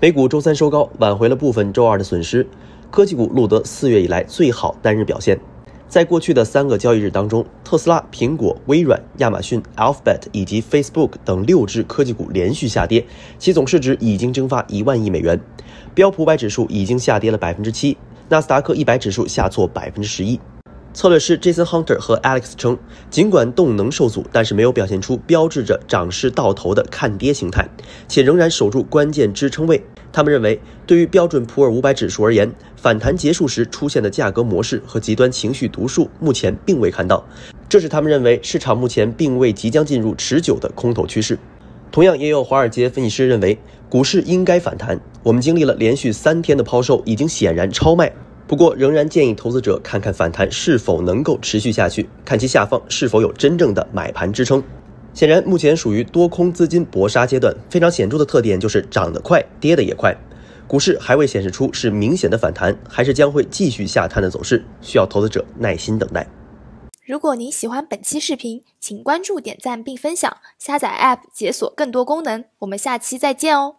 美股周三收高，挽回了部分周二的损失。科技股录得四月以来最好单日表现。在过去的三个交易日当中，特斯拉、苹果、微软、亚马逊、Alphabet 以及 Facebook 等六只科技股连续下跌，其总市值已经蒸发一万亿美元。标普五百指数已经下跌了百分之七，纳斯达克一百指数下挫百分之十一。策略师 Jason Hunter 和 Alex 称，尽管动能受阻，但是没有表现出标志着涨势到头的看跌形态，且仍然守住关键支撑位。他们认为，对于标准普尔五百指数而言，反弹结束时出现的价格模式和极端情绪读数目前并未看到，这是他们认为市场目前并未即将进入持久的空头趋势。同样，也有华尔街分析师认为股市应该反弹。我们经历了连续三天的抛售，已经显然超卖。不过，仍然建议投资者看看反弹是否能够持续下去，看其下方是否有真正的买盘支撑。显然，目前属于多空资金搏杀阶段，非常显著的特点就是涨得快，跌得也快。股市还未显示出是明显的反弹，还是将会继续下探的走势，需要投资者耐心等待。如果您喜欢本期视频，请关注、点赞并分享，下载 APP 解锁更多功能。我们下期再见哦！